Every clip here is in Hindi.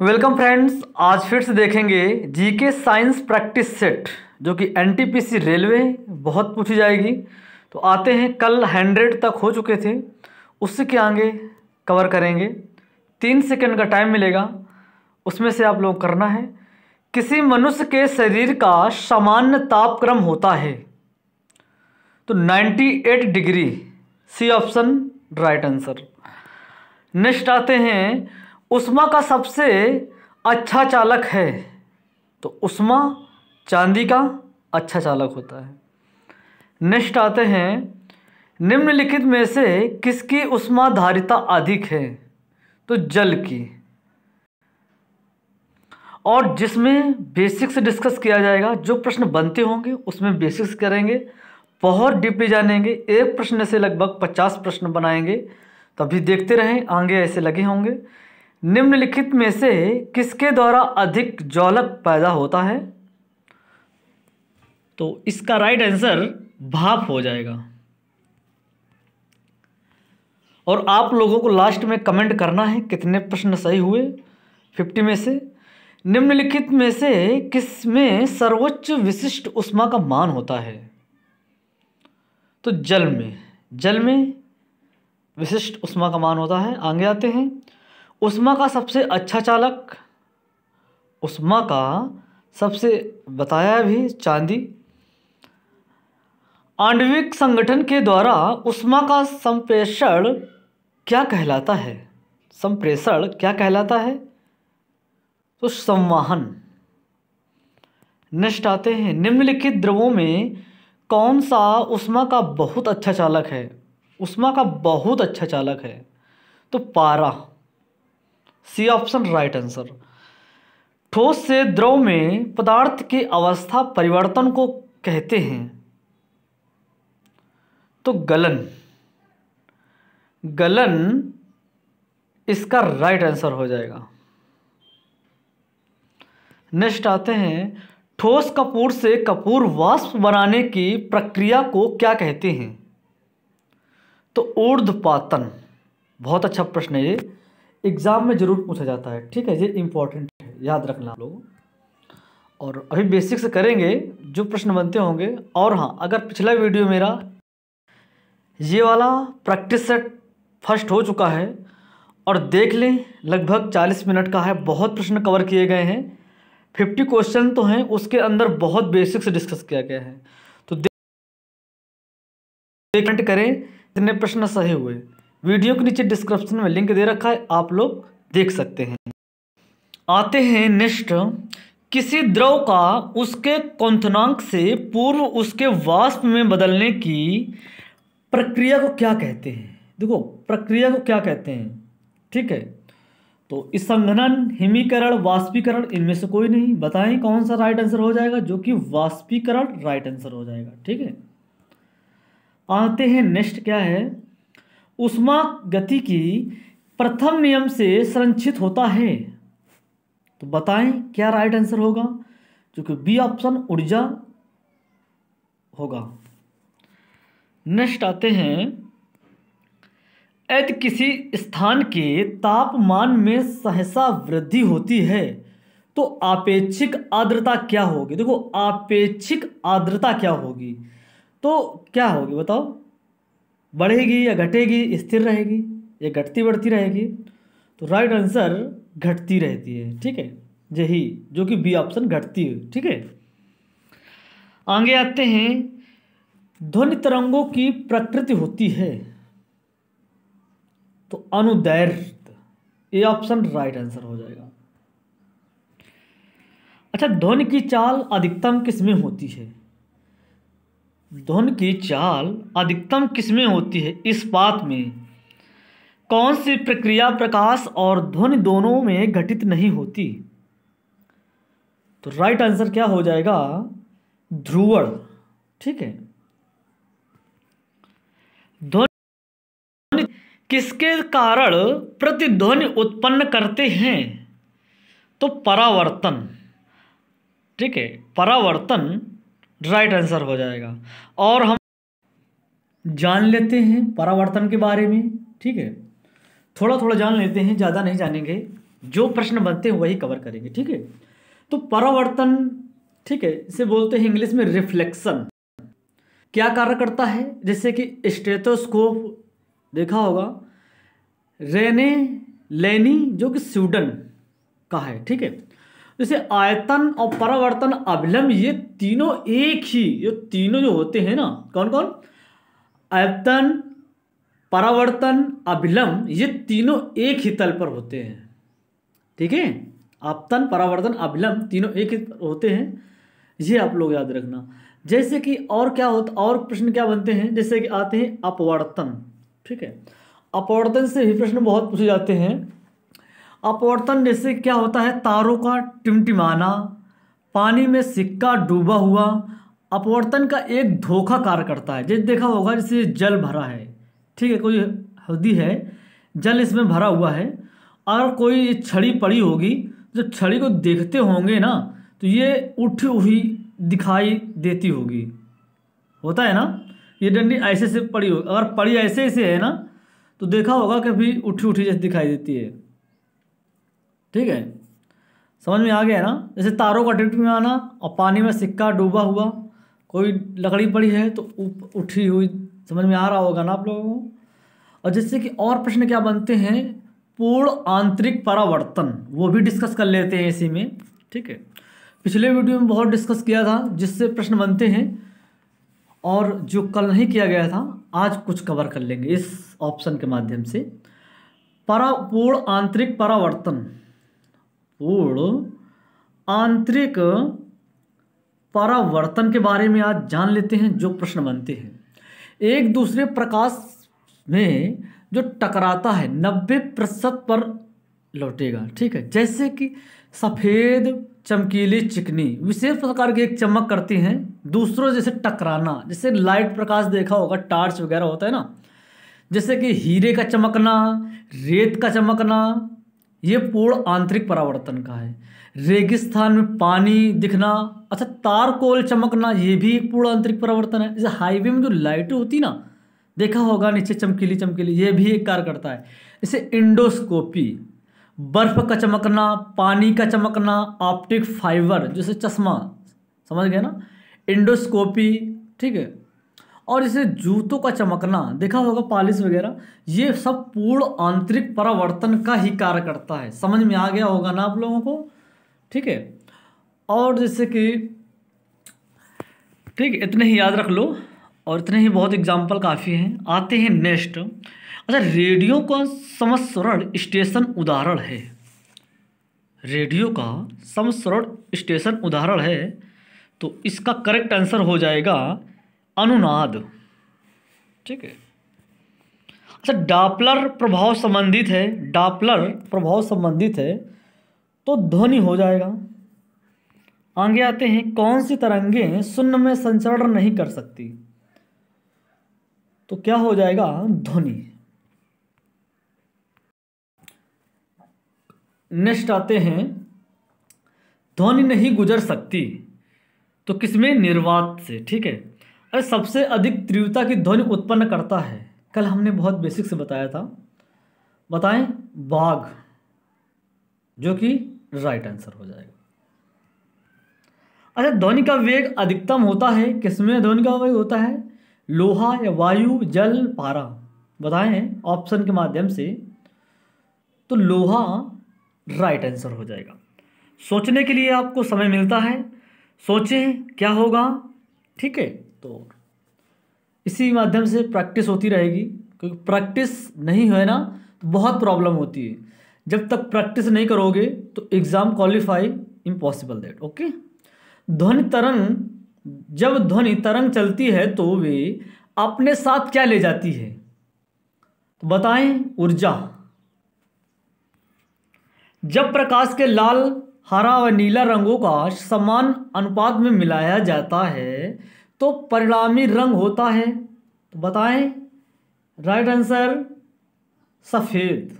वेलकम फ्रेंड्स आज फिर से देखेंगे जीके साइंस प्रैक्टिस सेट जो कि एनटीपीसी रेलवे बहुत पूछी जाएगी तो आते हैं कल हंड्रेड तक हो चुके थे उससे के आगे कवर करेंगे तीन सेकंड का टाइम मिलेगा उसमें से आप लोग करना है किसी मनुष्य के शरीर का सामान्य तापक्रम होता है तो 98 degree C option right answer next आते हैं उष्मा का सबसे अच्छा चालक है तो उष्मा चांदी का अच्छा चालक होता है नेक्स्ट आते हैं निम्नलिखित में से किसकी उष्मा धारिता अधिक है तो जल की और जिसमें बेसिक्स डिस्कस किया जाएगा जो प्रश्न बनते होंगे उसमें बेसिक्स करेंगे बहुत डीपली जानेंगे एक प्रश्न से लगभग पचास प्रश्न बनाएंगे तभी तो देखते रहें आगे ऐसे लगे होंगे निम्नलिखित में से किसके द्वारा अधिक ज्वालक पैदा होता है तो इसका राइट आंसर भाप हो जाएगा और आप लोगों को लास्ट में कमेंट करना है कितने प्रश्न सही हुए फिफ्टी में से निम्नलिखित में से किस में सर्वोच्च विशिष्ट उष्मा का मान होता है तो जल में जल में विशिष्ट उष्मा का मान होता है आगे आते हैं उस्मा का सबसे अच्छा चालक उस्मा का सबसे बताया भी चांदी आंडविक संगठन के द्वारा उष्मा का संप्रेषण क्या कहलाता है संप्रेषण क्या कहलाता है तो संवाहन नेक्स्ट आते हैं निम्नलिखित द्रवों में कौन सा उष्मा का बहुत अच्छा चालक है उष्मा का बहुत अच्छा चालक है तो पारा सी ऑप्शन राइट आंसर ठोस से द्रव में पदार्थ की अवस्था परिवर्तन को कहते हैं तो गलन गलन इसका राइट आंसर हो जाएगा नेक्स्ट आते हैं ठोस कपूर से कपूर वाष्प बनाने की प्रक्रिया को क्या कहते हैं तो ऊर्ध्वपातन बहुत अच्छा प्रश्न है ये एग्ज़ाम में ज़रूर पूछा जाता है ठीक है ये इम्पोर्टेंट है याद रखना आप लोग और अभी बेसिक से करेंगे जो प्रश्न बनते होंगे और हाँ अगर पिछला वीडियो मेरा ये वाला प्रैक्टिस सेट फर्स्ट हो चुका है और देख लें लगभग 40 मिनट का है बहुत प्रश्न कवर किए गए हैं 50 क्वेश्चन तो हैं उसके अंदर बहुत बेसिक से डिस्कस किया गया है तो देख करें कितने प्रश्न सही हुए वीडियो के नीचे डिस्क्रिप्शन में लिंक दे रखा है आप लोग देख सकते हैं आते हैं नेक्स्ट किसी द्रव का उसके कौंथनांक से पूर्व उसके वाष्प में बदलने की प्रक्रिया को क्या कहते हैं देखो प्रक्रिया को क्या कहते हैं ठीक है तो इस संघनन हिमीकरण वाष्पीकरण इनमें से कोई नहीं बताएं कौन सा राइट आंसर हो जाएगा जो कि वाष्पीकरण राइट आंसर हो जाएगा ठीक है आते हैं नेक्स्ट क्या है उष्मा गति की प्रथम नियम से संरक्षित होता है तो बताएं क्या राइट आंसर होगा जो कि बी ऑप्शन ऊर्जा होगा नेक्स्ट आते हैं यदि किसी स्थान के तापमान में सहसा वृद्धि होती है तो आपेक्षिक आर्द्रता क्या होगी देखो आपेक्षिक आर्द्रता क्या होगी तो क्या होगी बताओ बढ़ेगी या घटेगी स्थिर रहेगी या घटती बढ़ती रहेगी तो राइट आंसर घटती रहती है ठीक है यही जो कि बी ऑप्शन घटती है ठीक है आगे आते हैं ध्वनि तरंगों की प्रकृति होती है तो अनुदैर्त ये ऑप्शन राइट आंसर हो जाएगा अच्छा ध्वनि की चाल अधिकतम किस में होती है धुन की चाल अधिकतम किसमें होती है इस बात में कौन सी प्रक्रिया प्रकाश और ध्वनि दोनों में घटित नहीं होती तो राइट आंसर क्या हो जाएगा ध्रुवण ठीक है ध्वनि किसके कारण प्रतिध्वनि उत्पन्न करते हैं तो परावर्तन ठीक है परावर्तन राइट आंसर हो जाएगा और हम जान लेते हैं परावर्तन के बारे में ठीक है थोड़ा थोड़ा जान लेते हैं ज़्यादा नहीं जानेंगे जो प्रश्न बनते हैं वही कवर करेंगे ठीक है तो परावर्तन ठीक है इसे बोलते हैं इंग्लिश में रिफ्लेक्शन क्या कार्य करता है जैसे कि स्टेथोस्कोप देखा होगा रेने लेनी जो कि स्वीडन का है ठीक है जैसे आयतन और परावर्तन अभिलंब ये तीनों एक ही ये तीनों जो होते हैं ना कौन कौन आयतन परावर्तन अभिलंब ये तीनों एक ही तल पर होते हैं ठीक है आपतन परावर्तन अभिलंब तीनों एक ही होते हैं ये आप लोग याद रखना जैसे कि और क्या होता और प्रश्न क्या बनते हैं जैसे कि आते हैं अपवर्तन ठीक है अपवर्तन से भी प्रश्न बहुत पूछे जाते हैं अपवर्तन जैसे क्या होता है तारों का टिमटिमाना पानी में सिक्का डूबा हुआ अपवर्तन का एक धोखा कार्य करता है जैसे देखा होगा जैसे जल भरा है ठीक है कोई हदी है जल इसमें भरा हुआ है और कोई छड़ी पड़ी होगी जब छड़ी को देखते होंगे ना तो ये उठी हुई दिखाई देती होगी होता है ना ये डंडी ऐसे से पड़ी होगी अगर पड़ी ऐसे ऐसे है ना तो देखा होगा कि उठी उठी जैसे दिखाई देती है ठीक है समझ में आ गया ना जैसे तारों का डिप्ट में आना और पानी में सिक्का डूबा हुआ कोई लकड़ी पड़ी है तो उठी हुई समझ में आ रहा होगा ना आप लोगों को और जैसे कि और प्रश्न क्या बनते हैं पूर्ण आंतरिक परावर्तन वो भी डिस्कस कर लेते हैं इसी में ठीक है पिछले वीडियो में बहुत डिस्कस किया था जिससे प्रश्न बनते हैं और जो कल नहीं किया गया था आज कुछ कवर कर लेंगे इस ऑप्शन के माध्यम से परा पूर्ण आंतरिक परावर्तन पूर्ण आंतरिक परावर्तन के बारे में आज जान लेते हैं जो प्रश्न बनते हैं एक दूसरे प्रकाश में जो टकराता है नब्बे प्रतिशत पर लौटेगा ठीक है जैसे कि सफ़ेद चमकीली चिकनी विशेष प्रकार की एक चमक करती हैं दूसरों जैसे टकराना जैसे लाइट प्रकाश देखा होगा टार्च वगैरह होता है ना जैसे कि हीरे का चमकना रेत का चमकना ये पूर्ण आंतरिक परावर्तन का है रेगिस्तान में पानी दिखना अच्छा तार कोल चमकना ये भी एक पूर्ण आंतरिक परावर्तन है जैसे हाईवे में जो लाइट होती ना देखा होगा नीचे चमकीली चमकीली ये भी एक कार्य करता है इसे इंडोस्कोपी बर्फ का चमकना पानी का चमकना ऑप्टिक फाइबर जैसे चश्मा समझ गए ना इंडोस्कोपी ठीक है और इसे जूतों का चमकना देखा होगा पॉलिश वगैरह ये सब पूर्ण आंतरिक परावर्तन का ही कार्य करता है समझ में आ गया होगा ना आप लोगों को ठीक है और जैसे कि ठीक इतने ही याद रख लो और इतने ही बहुत एग्जाम्पल काफ़ी हैं आते हैं नेक्स्ट अच्छा रेडियो का समस्वरण स्टेशन उदाहरण है रेडियो का समस्वरण स्टेशन उदाहरण है तो इसका करेक्ट आंसर हो जाएगा अनुनाद ठीक है अच्छा डापलर प्रभाव संबंधित है डापलर प्रभाव संबंधित है तो ध्वनि हो जाएगा आगे आते हैं कौन सी तरंगे शून्य में संचरण नहीं कर सकती तो क्या हो जाएगा ध्वनि नेक्स्ट आते हैं ध्वनि नहीं गुजर सकती तो किसमें निर्वात से ठीक है सबसे अधिक तीव्रता की ध्वनि उत्पन्न करता है कल हमने बहुत बेसिक से बताया था बताएं बाघ जो कि राइट आंसर हो जाएगा अच्छा ध्वनि का वेग अधिकतम होता है किसमें ध्वनि का वेग होता है लोहा या वायु जल पारा बताएं ऑप्शन के माध्यम से तो लोहा राइट आंसर हो जाएगा सोचने के लिए आपको समय मिलता है सोचें क्या होगा ठीक है तो इसी माध्यम से प्रैक्टिस होती रहेगी क्योंकि प्रैक्टिस नहीं है ना तो बहुत प्रॉब्लम होती है जब तक प्रैक्टिस नहीं करोगे तो exam qualify impossible that okay ध्वनि तरंग जब ध्वनि तरंग चलती है तो वे अपने साथ क्या ले जाती है तो बताएं ऊर्जा जब प्रकाश के लाल हरा व नीला रंगों का समान अनुपात में मिलाया जाता है तो परिणामी रंग होता है तो बताएं राइट आंसर सफ़ेद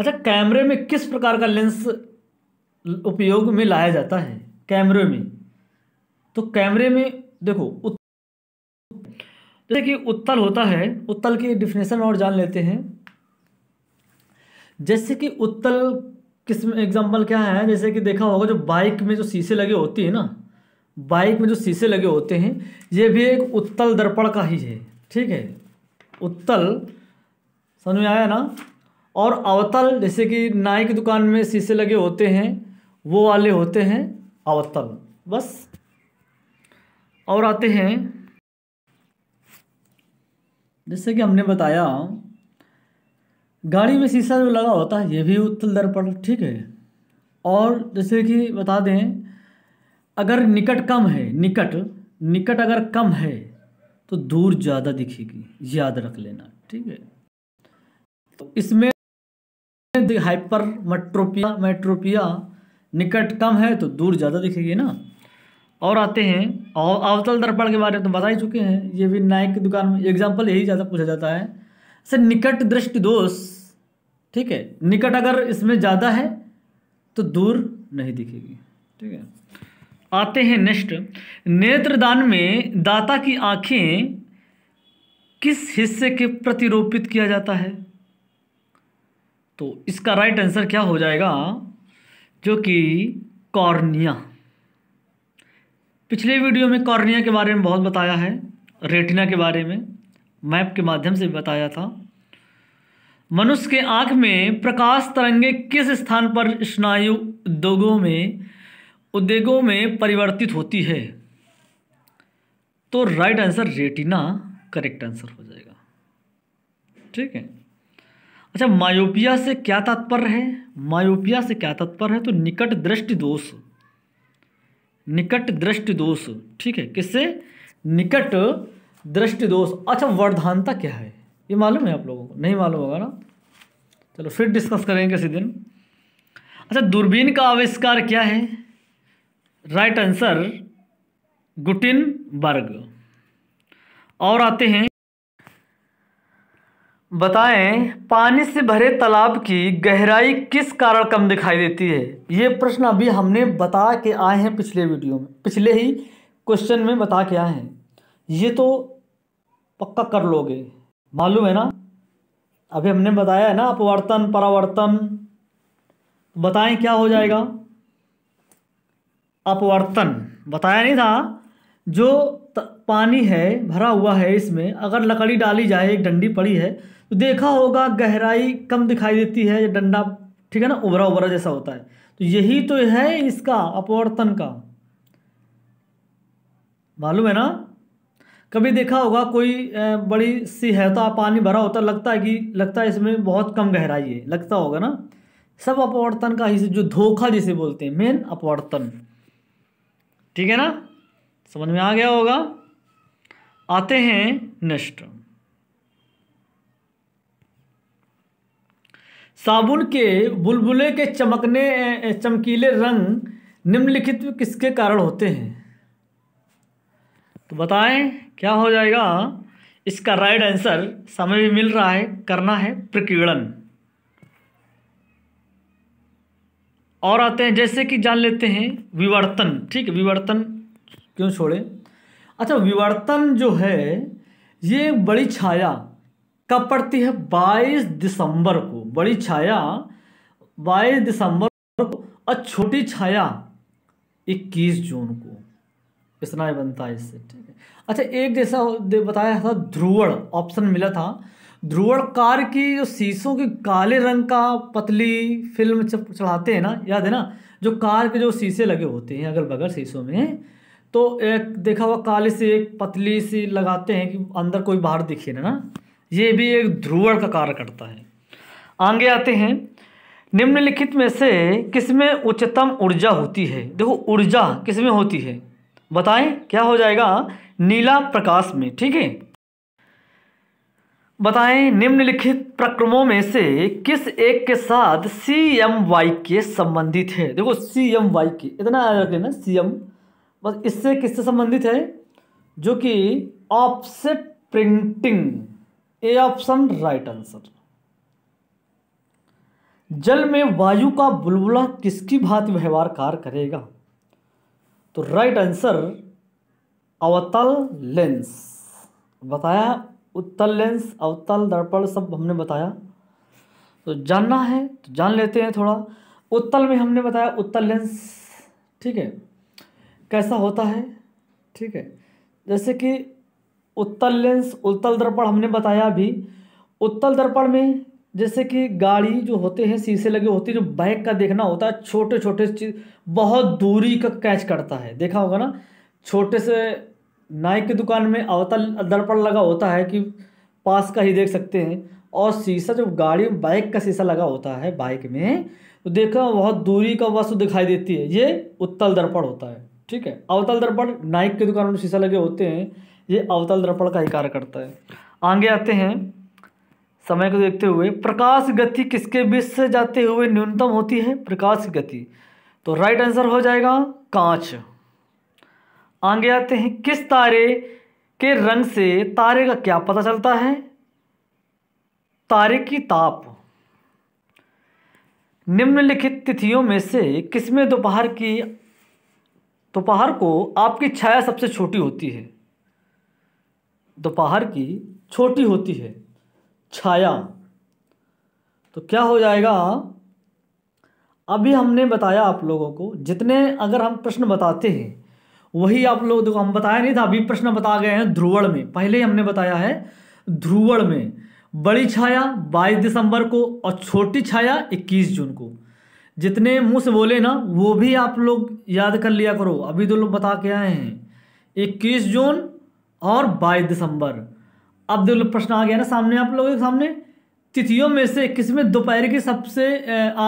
अच्छा कैमरे में किस प्रकार का लेंस उपयोग में लाया जाता है कैमरे में तो कैमरे में देखो जैसे कि उत्तल होता है उत्तल की डिफिनेशन और जान लेते हैं जैसे कि उत्तल किस में एग्जाम्पल क्या है जैसे कि देखा होगा जो बाइक में जो शीशे लगे होती है ना बाइक में जो शीशे लगे होते हैं ये भी एक उत्तल दर्पण का ही है ठीक है उत्तल समझ में आया ना और अवतल जैसे कि नाई की दुकान में शीशे लगे होते हैं वो वाले होते हैं अवतल बस और आते हैं जैसे कि हमने बताया गाड़ी में शीशा जो लगा होता है ये भी उत्तल दर्पण ठीक है और जैसे कि बता दें अगर निकट कम है निकट निकट अगर कम है तो दूर ज़्यादा दिखेगी याद रख लेना ठीक है तो इसमें हाइपर मेट्रोपिया मेट्रोपिया निकट कम है तो दूर ज़्यादा दिखेगी ना और आते हैं और अवतल दर्पण के बारे में तो बता ही चुके हैं ये भी नायक की दुकान में एग्जाम्पल यही ज़्यादा पूछा जाता है सर निकट दृष्टि दोष ठीक है निकट अगर इसमें ज़्यादा है तो दूर नहीं दिखेगी ठीक है आते हैं नेक्स्ट नेत्रदान में दाता की आंखें किस हिस्से के प्रतिरोपित किया जाता है तो इसका राइट आंसर क्या हो जाएगा जो कि कॉर्निया पिछले वीडियो में कॉर्निया के बारे में बहुत बताया है रेटिना के बारे में मैप के माध्यम से बताया था मनुष्य के आंख में प्रकाश तरंगे किस स्थान पर स्नायु उद्योगों में उद्योगों में परिवर्तित होती है तो right answer retina correct answer हो जाएगा ठीक है अच्छा मायोपिया से क्या तात्पर्य है मायोपिया से क्या तात्पर्य है तो निकट दृष्टि दोष निकट दृष्टि दोष ठीक है किससे निकट दृष्टि दोष अच्छा वर्धानता क्या है ये मालूम है आप लोगों को नहीं मालूम होगा ना चलो फिर डिस्कस करेंगे किसी दिन अच्छा दूरबीन का आविष्कार क्या है राइट आंसर गुटिन बर्ग और आते हैं बताएं पानी से भरे तालाब की गहराई किस कारण कम दिखाई देती है ये प्रश्न अभी हमने बता के आए हैं पिछले वीडियो में पिछले ही क्वेश्चन में बता के आए हैं ये तो पक्का कर लोगे मालूम है ना अभी हमने बताया है ना अपवर्तन परावर्तन बताएं क्या हो जाएगा अपवर्तन बताया नहीं था जो पानी है भरा हुआ है इसमें अगर लकड़ी डाली जाए एक डंडी पड़ी है तो देखा होगा गहराई कम दिखाई देती है डंडा ठीक है ना उबरा उभरा जैसा होता है तो यही तो है इसका अपवर्तन का मालूम है ना कभी देखा होगा कोई बड़ी सी है तो पानी भरा होता लगता है कि लगता है इसमें बहुत कम गहराई है लगता होगा ना सब अपवर्तन का ही जो धोखा जिसे बोलते हैं मेन अपवर्तन ठीक है ना समझ में आ गया होगा आते हैं नेक्स्ट साबुन के बुलबुले के चमकने चमकीले रंग निम्नलिखित किसके कारण होते हैं तो बताएं क्या हो जाएगा इसका राइट आंसर समय भी मिल रहा है करना है प्रकीर्णन और आते हैं जैसे कि जान लेते हैं विवर्तन ठीक है विवर्तन क्यों छोड़े अच्छा विवर्तन जो है ये बड़ी छाया कब पड़ती है 22 दिसंबर को बड़ी छाया 22 दिसंबर को और छोटी छाया 21 जून को इतना ही बनता है इससे ठीक है अच्छा एक जैसा बताया था ध्रुवण ऑप्शन मिला था कार की जो शीशों की काले रंग का पतली फिल्म चढ़ाते हैं ना याद है ना जो कार के जो शीशे लगे होते हैं अगल बगल शीशों में तो एक देखा हुआ काले से एक पतली सी लगाते हैं कि अंदर कोई बाहर दिखे ना ये भी एक ध्रुवण का कार्य करता है आगे आते हैं निम्नलिखित में से किसमें उच्चतम ऊर्जा होती है देखो ऊर्जा किसमें होती है बताएं क्या हो जाएगा नीला प्रकाश में ठीक है बताएं निम्नलिखित प्रक्रमों में से किस एक के साथ सी एम वाई के संबंधित है देखो सी एम वाई के इतना रख ना सी एम बस इससे किससे संबंधित है जो कि offset printing A option right answer जल में वायु का बुलबुला किसकी भांति व्यवहार कार्य करेगा तो राइट आंसर अवतल लेंस बताया उत्तल लेंस अवतल दर्पण सब हमने बताया तो जानना है तो जान लेते हैं थोड़ा उत्तल में हमने बताया उत्तल लेंस ठीक है कैसा होता है ठीक है जैसे कि उत्तल लेंस उत्तल दर्पण हमने बताया अभी उत्तल दर्पण में जैसे कि गाड़ी जो होते हैं शीशे लगे होते हैं जो बाइक का देखना होता है छोटे छोटे चीज बहुत दूरी का कैच करता है देखा होगा ना छोटे से नाई की दुकान में अवतल दर्पण लगा होता है कि पास का ही देख सकते हैं और शीशा जो गाड़ी बाइक का शीशा लगा होता है बाइक में तो देखा बहुत दूरी का वस्तु दिखाई देती है ये उत्तल दर्पण होता है ठीक है अवतल दर्पण नाइक की दुकान में शीशा लगे होते हैं ये अवतल दर्पण का ही कार्य करता है आगे आते हैं समय को देखते हुए प्रकाश गति किसके बीच से जाते हुए न्यूनतम होती है प्रकाश गति तो राइट आंसर हो जाएगा कांच आगे आते हैं किस तारे के रंग से तारे का क्या पता चलता है तारे की ताप निम्नलिखित तिथियों में से किसमें दोपहर की दोपहर को आपकी छाया सबसे छोटी होती है दोपहर की छोटी होती है छाया तो क्या हो जाएगा अभी हमने बताया आप लोगों को जितने अगर हम प्रश्न बताते हैं वही आप लोग देखो हम बताया नहीं था अभी प्रश्न बता गए हैं ध्रुवड़ में पहले ही हमने बताया है ध्रुवड़ में बड़ी छाया बाईस दिसंबर को और छोटी छाया इक्कीस जून को जितने मुँह से बोले ना वो भी आप लोग याद कर लिया करो अभी दो तो लोग बता के आए हैं इक्कीस जून और बाईस दिसंबर अब दो लोग प्रश्न आ गया ना सामने आप लोगों के सामने तिथियों में से इक्कीस में दोपहर की सबसे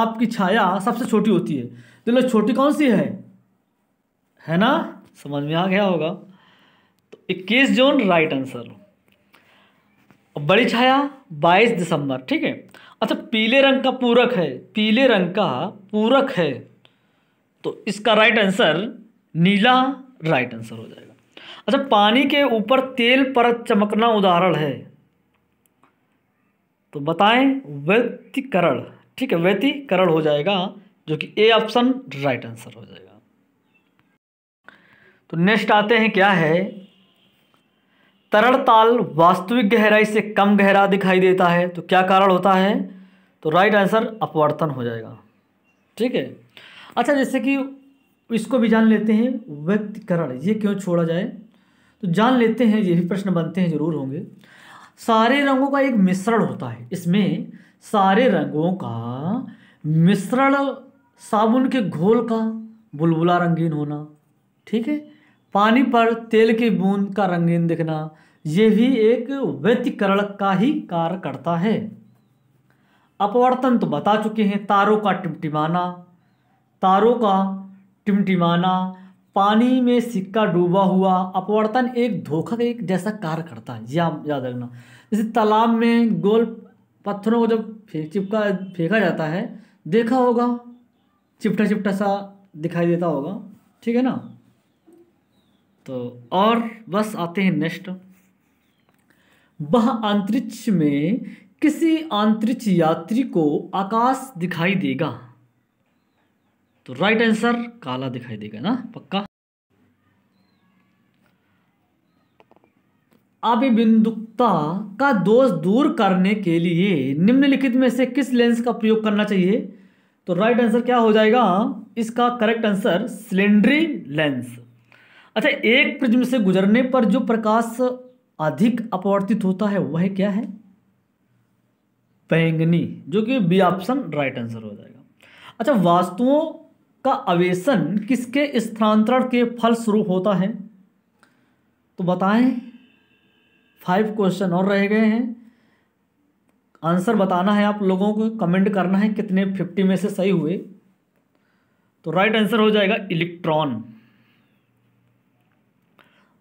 आपकी छाया सबसे छोटी होती है दो तो लोग छोटी कौन सी है है ना समझ में आ गया होगा तो इक्कीस जून राइट आंसर बड़ी छाया बाईस दिसंबर ठीक है अच्छा पीले रंग का पूरक है पीले रंग का पूरक है तो इसका राइट आंसर नीला राइट आंसर हो जाएगा अच्छा पानी के ऊपर तेल परत चमकना उदाहरण है तो बताएं व्यतिकरण ठीक है व्यतिकरण हो जाएगा जो कि ए ऑप्शन राइट आंसर हो जाएगा तो नेक्स्ट आते हैं क्या है तरल ताल वास्तविक गहराई से कम गहरा दिखाई देता है तो क्या कारण होता है तो राइट आंसर अपवर्तन हो जाएगा ठीक है अच्छा जैसे कि इसको भी जान लेते हैं व्यक्तिकरण ये क्यों छोड़ा जाए तो जान लेते हैं ये भी प्रश्न बनते हैं जरूर होंगे सारे रंगों का एक मिश्रण होता है इसमें सारे रंगों का मिश्रण साबुन के घोल का बुलबुला रंगीन होना ठीक है पानी पर तेल की बूंद का रंगीन दिखना ये भी एक व्यतिकरण का ही कार्य करता है अपवर्तन तो बता चुके हैं तारों का टिमटिमाना तारों का टिमटिमाना पानी में सिक्का डूबा हुआ अपवर्तन एक धोखा का एक जैसा कार्य करता है या याद रखना जैसे तालाब में गोल पत्थरों को जब फेंक चिपका फेंका जाता है देखा होगा चिपटा चिपटा सा दिखाई देता होगा ठीक है ना तो और बस आते हैं नेक्स्ट वह अंतरिक्ष में किसी अंतरिक्ष यात्री को आकाश दिखाई देगा तो राइट आंसर काला दिखाई देगा ना पक्का अभिबिंदुकता का दोष दूर करने के लिए निम्नलिखित में से किस लेंस का प्रयोग करना चाहिए तो राइट आंसर क्या हो जाएगा इसका करेक्ट आंसर सिलेंड्री लेंस अच्छा एक प्रिज्म से गुजरने पर जो प्रकाश अधिक अपवर्तित होता है वह क्या है बैंगनी जो कि बी ऑप्शन राइट आंसर हो जाएगा अच्छा वास्तुओं का अवेशन किसके स्थानांतरण के फल स्वरूप होता है तो बताएं फाइव क्वेश्चन और रह गए हैं आंसर बताना है आप लोगों को कमेंट करना है कितने फिफ्टी में से सही हुए तो राइट आंसर हो जाएगा इलेक्ट्रॉन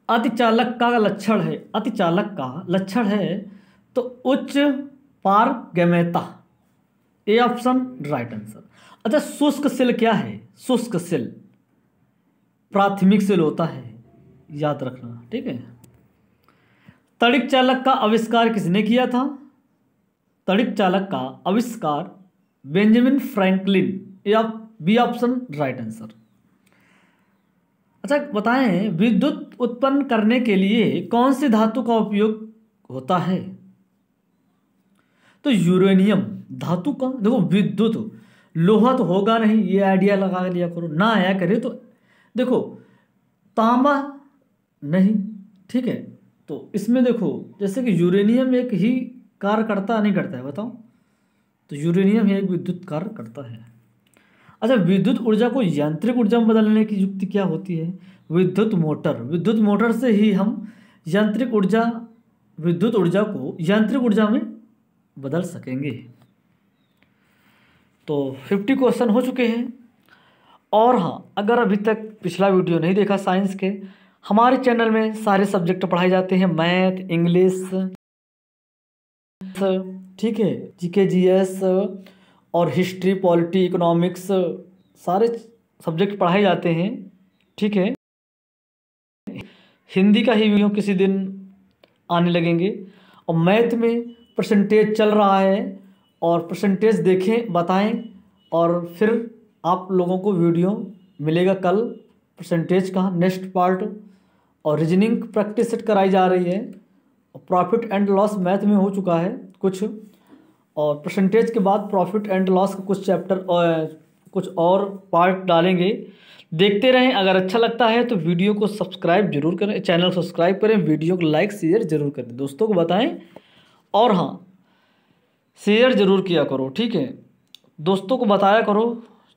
अतिचालक का लक्षण है अतिचालक का लक्षण है तो उच्च पारगम्यता ए ऑप्शन राइट आंसर अच्छा शुष्क सिल क्या है शुष्क सिल प्राथमिक सिल होता है याद रखना ठीक है तड़िक चालक का आविष्कार किसने किया था तड़िक चालक का आविष्कार बेंजामिन फ्रैंकलिन या बी ऑप्शन राइट आंसर अच्छा बताएं विद्युत उत्पन्न करने के लिए कौन सी धातु का उपयोग होता है तो यूरेनियम धातु का देखो विद्युत लोहा तो होगा नहीं ये आइडिया लगा लिया करो ना आया करे तो देखो तांबा नहीं ठीक है तो इसमें देखो जैसे कि यूरेनियम एक ही कार्य करता नहीं करता है बताओ तो यूरेनियम ही एक विद्युत कार्य करता है अच्छा विद्युत ऊर्जा को यांत्रिक ऊर्जा में बदलने की युक्ति क्या होती है विद्युत मोटर विद्युत मोटर से ही हम यांत्रिक ऊर्जा विद्युत ऊर्जा को यांत्रिक ऊर्जा में बदल सकेंगे तो फिफ्टी क्वेश्चन हो चुके हैं और हाँ अगर अभी तक पिछला वीडियो नहीं देखा साइंस के हमारे चैनल में सारे सब्जेक्ट पढ़ाए जाते हैं मैथ इंग्लिश ठीक है जी के जी एस और हिस्ट्री पॉलिटी इकोनॉमिक्स सारे सब्जेक्ट पढ़ाए जाते हैं ठीक है हिंदी का ही वीडियो किसी दिन आने लगेंगे और मैथ में परसेंटेज चल रहा है और परसेंटेज देखें बताएं और फिर आप लोगों को वीडियो मिलेगा कल परसेंटेज का नेक्स्ट पार्ट और रीजनिंग प्रैक्टिस सेट कराई जा रही है प्रॉफिट एंड लॉस मैथ में हो चुका है कुछ और परसेंटेज के बाद प्रॉफिट एंड लॉस का कुछ चैप्टर कुछ और पार्ट डालेंगे देखते रहें अगर अच्छा लगता है तो वीडियो को सब्सक्राइब जरूर करें चैनल सब्सक्राइब करें वीडियो को लाइक शेयर जरूर करें दोस्तों को बताएं और हाँ शेयर जरूर किया करो ठीक है दोस्तों को बताया करो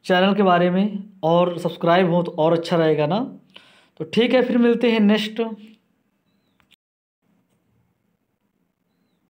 चैनल के बारे में और सब्सक्राइब हो तो और अच्छा रहेगा ना तो ठीक है फिर मिलते हैं नेक्स्ट